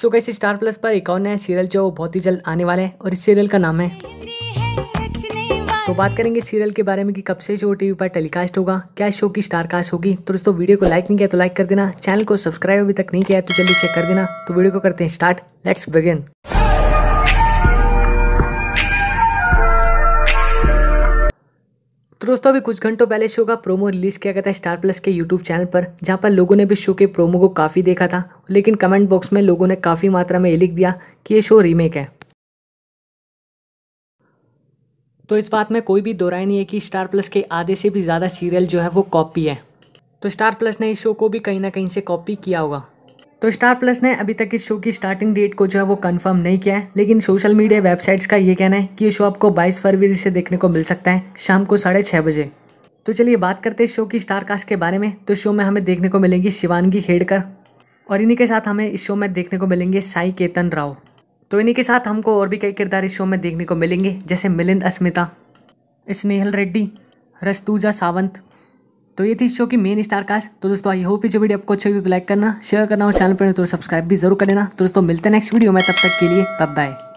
सो कैसे star plus पर एक और नया सीरियल जो बहुत ही जल्द आने वाले हैं और इस सीरियल का नाम है तो बात करेंगे सीरियल के बारे में कि कब से जो टीवी पर टेलीकास्ट होगा क्या शो की स्टार कास्ट होगी तो दोस्तों वीडियो को लाइक नहीं किया तो लाइक कर देना चैनल को सब्सक्राइब अभी तक नहीं किया तो जल्दी से कर देना तो वीडियो को करते हैं स्टार्ट लेट्स बिगिन तो दोस्तों अभी कुछ घंटों पहले शो का प्रोमो रिलीज किया गया था स्टार प्लस के यूट्यूब चैनल पर जहाँ पर लोगों ने भी शो के प्रोमो को काफ़ी देखा था लेकिन कमेंट बॉक्स में लोगों ने काफ़ी मात्रा में ये लिख दिया कि ये शो रीमेक है तो इस बात में कोई भी दोराय नहीं है कि स्टार प्लस के आधे से भी ज़्यादा सीरियल जो है वो कॉपी है तो स्टार प्लस ने इस शो को भी कहीं ना कहीं से कॉपी किया होगा तो स्टार प्लस ने अभी तक इस शो की स्टार्टिंग डेट को जो है वो कंफर्म नहीं किया है लेकिन सोशल मीडिया वेबसाइट्स का ये कहना है कि ये शो आपको 22 फरवरी से देखने को मिल सकता है शाम को साढ़े छः बजे तो चलिए बात करते हैं शो की स्टार कास्ट के बारे में तो शो में हमें देखने को मिलेंगी शिवानगी हेडकर और इन्हीं के साथ हमें इस शो में देखने को मिलेंगे साई केतन राव तो इन्हीं के साथ हमको और भी कई किरदार इस शो में देखने को मिलेंगे जैसे मिलिंद अस्मिता स्नेहल रेड्डी रस्तूजा सावंत तो ये थी शो की मेन स्टार कास्ट तो दोस्तों आई होप ये जो वीडियो आपको अच्छी लगे तो लाइक करना शेयर करना और चैनल पर तो सब्सक्राइब भी जरूर कर लेना तो दोस्तों मिलते हैं नेक्स्ट वीडियो में तब तक के लिए बाय बाय